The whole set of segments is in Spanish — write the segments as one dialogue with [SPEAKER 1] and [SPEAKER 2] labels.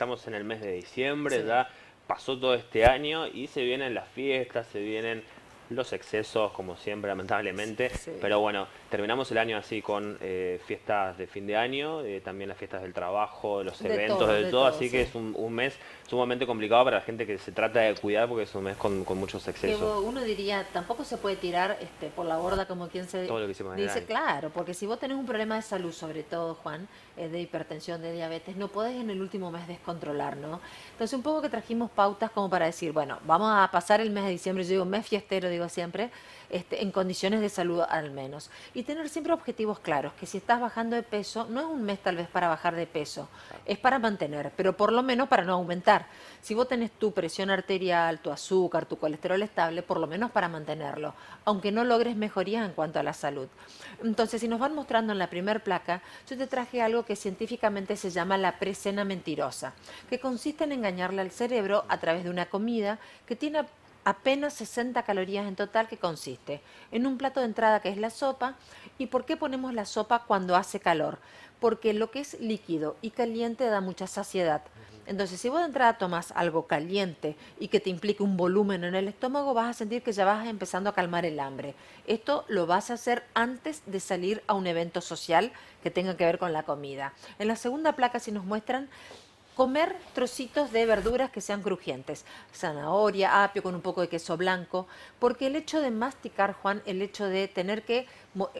[SPEAKER 1] estamos en el mes de diciembre, ya pasó todo este año y se vienen las fiestas, se vienen los excesos, como siempre, lamentablemente. Pero bueno, terminamos el año así con eh, fiestas de fin de año, eh, también las fiestas del trabajo, los eventos, de, todo, Así que es un, mes sumamente complicado para la gente que se trata de cuidar porque es un mes con, muchos excesos.
[SPEAKER 2] uno diría, tampoco se puede tirar este, por la borda como quien se todo lo que dice. Claro, porque si vos tenés un problema de salud, sobre todo, Juan, eh, de hipertensión, de diabetes, no podés en el último mes descontrolar, ¿no? Entonces un poco que trajimos pautas como para decir, bueno, vamos a pasar el mes de diciembre, yo digo mes fiestero, digo, siempre, este, en condiciones de salud al menos. Y tener siempre objetivos claros, que si estás bajando de peso, no es un mes tal vez para bajar de peso, es para mantener, pero por lo menos para no aumentar. Si vos tenés tu presión arterial, tu azúcar, tu colesterol estable, por lo menos para mantenerlo, aunque no logres mejorías en cuanto a la salud. Entonces, si nos van mostrando en la primer placa, yo te traje algo que científicamente se llama la presena mentirosa, que consiste en engañarle al cerebro a través de una comida que tiene apenas 60 calorías en total que consiste en un plato de entrada que es la sopa. ¿Y por qué ponemos la sopa cuando hace calor? Porque lo que es líquido y caliente da mucha saciedad. Entonces, si vos de entrada tomas algo caliente y que te implique un volumen en el estómago, vas a sentir que ya vas empezando a calmar el hambre. Esto lo vas a hacer antes de salir a un evento social que tenga que ver con la comida. En la segunda placa, si nos muestran, comer trocitos de verduras que sean crujientes, zanahoria, apio con un poco de queso blanco, porque el hecho de masticar, Juan, el hecho de tener que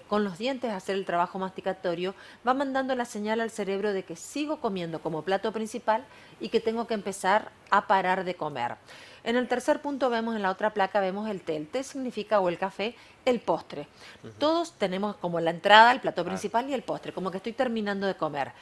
[SPEAKER 2] con los dientes hacer el trabajo masticatorio, va mandando la señal al cerebro de que sigo comiendo como plato principal y que tengo que empezar a parar de comer. En el tercer punto vemos en la otra placa vemos el té. El té significa o el café, el postre. Todos tenemos como la entrada, el plato principal y el postre, como que estoy terminando de comer.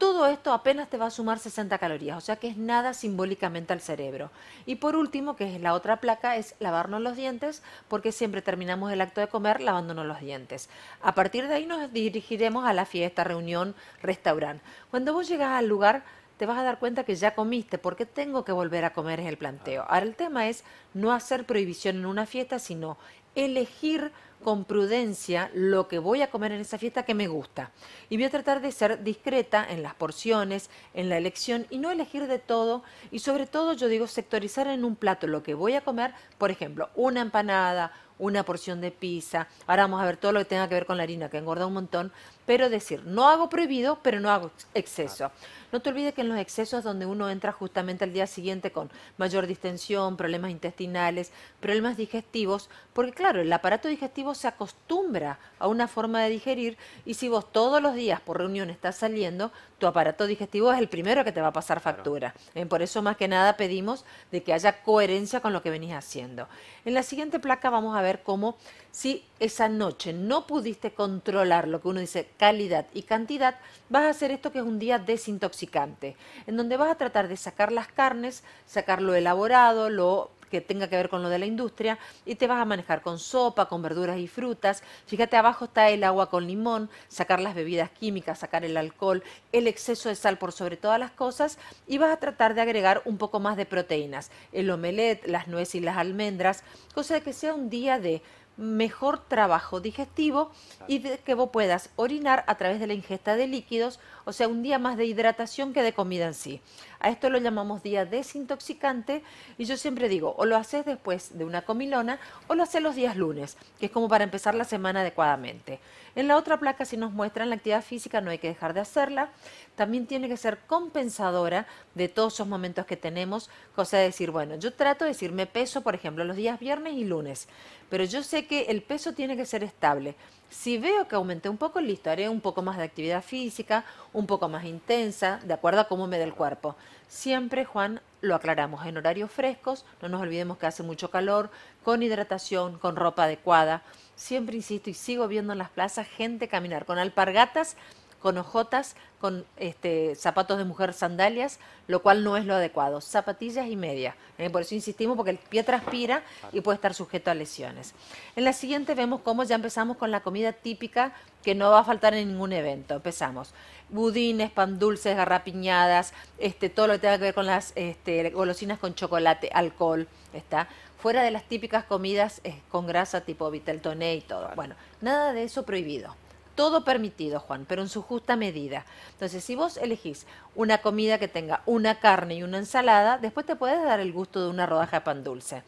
[SPEAKER 2] Todo esto apenas te va a sumar 60 calorías, o sea que es nada simbólicamente al cerebro. Y por último, que es la otra placa, es lavarnos los dientes, porque siempre terminamos el acto de comer lavándonos los dientes. A partir de ahí nos dirigiremos a la fiesta, reunión, restaurante. Cuando vos llegas al lugar, te vas a dar cuenta que ya comiste, porque tengo que volver a comer en el planteo. Ah. Ahora el tema es no hacer prohibición en una fiesta, sino elegir con prudencia lo que voy a comer en esa fiesta que me gusta. Y voy a tratar de ser discreta en las porciones, en la elección y no elegir de todo. Y sobre todo yo digo sectorizar en un plato lo que voy a comer, por ejemplo, una empanada, una porción de pizza. Ahora vamos a ver todo lo que tenga que ver con la harina, que engorda un montón pero decir, no hago prohibido, pero no hago exceso. No te olvides que en los excesos es donde uno entra justamente al día siguiente con mayor distensión, problemas intestinales, problemas digestivos, porque claro, el aparato digestivo se acostumbra a una forma de digerir y si vos todos los días por reunión estás saliendo, tu aparato digestivo es el primero que te va a pasar factura. por eso más que nada pedimos de que haya coherencia con lo que venís haciendo. En la siguiente placa vamos a ver cómo si esa noche no pudiste controlar lo que uno dice, calidad y cantidad, vas a hacer esto que es un día desintoxicante, en donde vas a tratar de sacar las carnes, sacar lo elaborado, lo que tenga que ver con lo de la industria y te vas a manejar con sopa, con verduras y frutas. Fíjate, abajo está el agua con limón, sacar las bebidas químicas, sacar el alcohol, el exceso de sal por sobre todas las cosas y vas a tratar de agregar un poco más de proteínas, el omelet, las nueces y las almendras, cosa que sea un día de mejor trabajo digestivo y que vos puedas orinar a través de la ingesta de líquidos, o sea, un día más de hidratación que de comida en sí. A esto lo llamamos día desintoxicante y yo siempre digo, o lo haces después de una comilona o lo haces los días lunes, que es como para empezar la semana adecuadamente. En la otra placa si nos muestran la actividad física no hay que dejar de hacerla, también tiene que ser compensadora de todos esos momentos que tenemos, cosa de decir, bueno, yo trato de decirme peso, por ejemplo, los días viernes y lunes, pero yo sé que el peso tiene que ser estable. Si veo que aumenté un poco, listo, haré un poco más de actividad física, un poco más intensa, de acuerdo a cómo me da el cuerpo. Siempre, Juan, lo aclaramos en horarios frescos, no nos olvidemos que hace mucho calor, con hidratación, con ropa adecuada. Siempre insisto y sigo viendo en las plazas gente caminar con alpargatas con ojotas, con este, zapatos de mujer, sandalias, lo cual no es lo adecuado. Zapatillas y media. Eh, por eso insistimos, porque el pie transpira y puede estar sujeto a lesiones. En la siguiente vemos cómo ya empezamos con la comida típica que no va a faltar en ningún evento. Empezamos. Budines, pan dulces, garrapiñadas, este, todo lo que tenga que ver con las este, golosinas con chocolate, alcohol, está fuera de las típicas comidas eh, con grasa tipo viteltoné y todo. Bueno, nada de eso prohibido todo permitido, Juan, pero en su justa medida. Entonces, si vos elegís una comida que tenga una carne y una ensalada, después te puedes dar el gusto de una rodaja de pan dulce.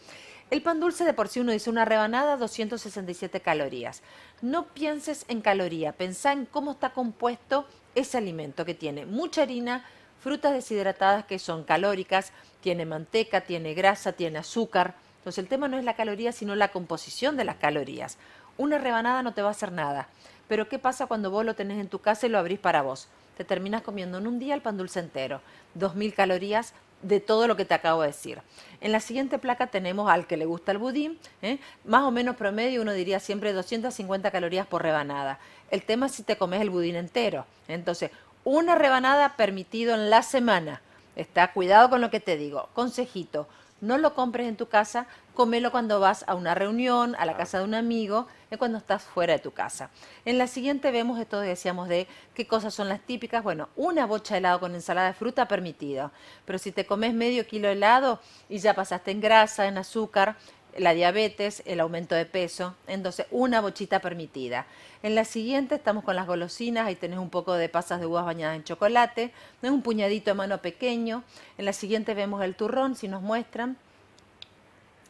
[SPEAKER 2] El pan dulce de por sí uno dice una rebanada, 267 calorías. No pienses en caloría, pensá en cómo está compuesto ese alimento que tiene mucha harina, frutas deshidratadas que son calóricas, tiene manteca, tiene grasa, tiene azúcar. Entonces el tema no es la caloría, sino la composición de las calorías. Una rebanada no te va a hacer nada. Pero ¿qué pasa cuando vos lo tenés en tu casa y lo abrís para vos? Te terminas comiendo en un día el pan dulce entero, 2.000 calorías de todo lo que te acabo de decir. En la siguiente placa tenemos al que le gusta el budín, ¿eh? más o menos promedio uno diría siempre 250 calorías por rebanada. El tema es si te comes el budín entero. Entonces, una rebanada permitido en la semana. Está cuidado con lo que te digo. Consejito, no lo compres en tu casa, comelo cuando vas a una reunión, a la casa de un amigo, es cuando estás fuera de tu casa. En la siguiente vemos esto que decíamos de qué cosas son las típicas. Bueno, una bocha de helado con ensalada de fruta permitida, pero si te comes medio kilo de helado y ya pasaste en grasa, en azúcar, la diabetes, el aumento de peso, entonces una bochita permitida. En la siguiente estamos con las golosinas, ahí tenés un poco de pasas de uvas bañadas en chocolate, es un puñadito de mano pequeño. En la siguiente vemos el turrón, si nos muestran.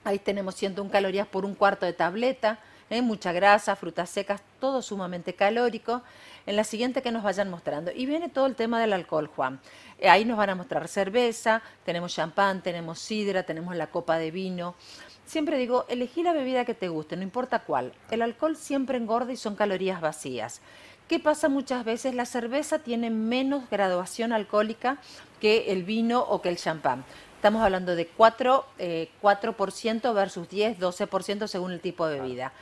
[SPEAKER 2] Ahí tenemos 101 calorías por un cuarto de tableta. ¿eh? mucha grasa, frutas secas, todo sumamente calórico. En la siguiente que nos vayan mostrando. Y viene todo el tema del alcohol, Juan. Eh, ahí nos van a mostrar cerveza, tenemos champán, tenemos sidra, tenemos la copa de vino. Siempre digo, elegí la bebida que te guste, no importa cuál. El alcohol siempre engorda y son calorías vacías. ¿Qué pasa muchas veces? La cerveza tiene menos graduación alcohólica que el vino o que el champán. Estamos hablando de 4, 4 eh, versus 10, 12% según el tipo de bebida.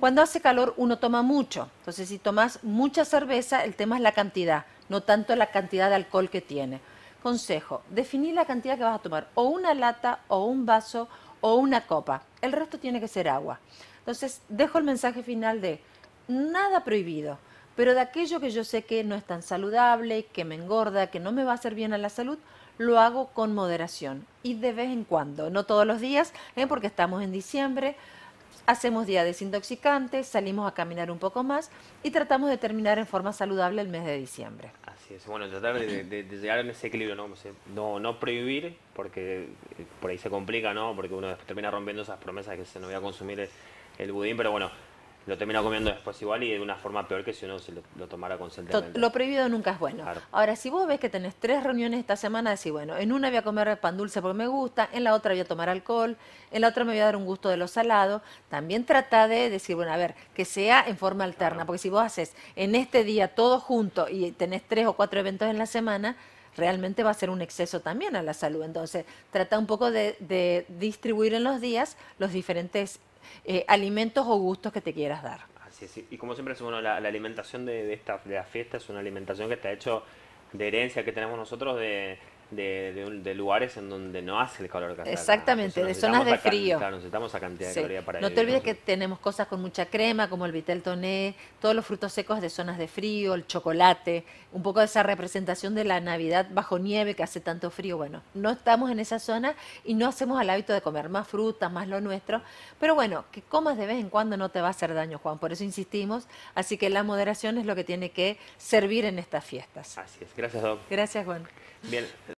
[SPEAKER 2] Cuando hace calor uno toma mucho, entonces si tomas mucha cerveza, el tema es la cantidad, no tanto la cantidad de alcohol que tiene. Consejo, definí la cantidad que vas a tomar, o una lata, o un vaso, o una copa. El resto tiene que ser agua. Entonces, dejo el mensaje final de nada prohibido, pero de aquello que yo sé que no es tan saludable, que me engorda, que no me va a hacer bien a la salud, lo hago con moderación y de vez en cuando, no todos los días, ¿eh? porque estamos en diciembre, hacemos día desintoxicante, salimos a caminar un poco más y tratamos de terminar en forma saludable el mes de diciembre.
[SPEAKER 1] Así es, bueno, tratar de, llegar a ese equilibrio, ¿no? ¿no? ¿no? prohibir, porque eh, por ahí se complica, ¿no? Porque uno termina rompiendo esas promesas que se no voy a consumir el budín, pero bueno, lo termina comiendo después igual y de una forma peor que si uno se lo, tomara conscientemente. Lo prohibido
[SPEAKER 2] nunca es bueno. Ahora, si vos ves que tenés tres reuniones esta semana, decís, bueno, en una voy a comer pan dulce porque me gusta, en la otra voy a tomar alcohol, en la otra me voy a dar un gusto de lo salado, también trata de decir, bueno, a ver, que sea en forma alterna, porque si vos haces en este día todo junto y tenés tres o cuatro eventos en la semana, realmente va a ser un exceso también a la salud. Entonces, trata un poco de, de distribuir en los días los diferentes eh, alimentos o gustos que te quieras dar.
[SPEAKER 1] Así es, y como siempre, bueno, la, la alimentación de, esta, de la fiesta es una alimentación que está hecho de herencia que tenemos nosotros de de, lugares en donde no hace el calor Exactamente, de zonas de frío. Claro, necesitamos esa cantidad de caloría para No te olvides que
[SPEAKER 2] tenemos cosas con mucha crema, como el vitel toné, todos los frutos secos de zonas de frío, el chocolate, un poco de esa representación de la Navidad bajo nieve que hace tanto frío. Bueno, no estamos en esa zona y no hacemos el hábito de comer más fruta, más lo nuestro. Pero bueno, que comas de vez en cuando no te va a hacer daño, Juan. Por eso insistimos. Así que la moderación es lo que tiene que servir en estas fiestas. Así es. Gracias, Doc. Gracias, Juan.
[SPEAKER 1] Bien.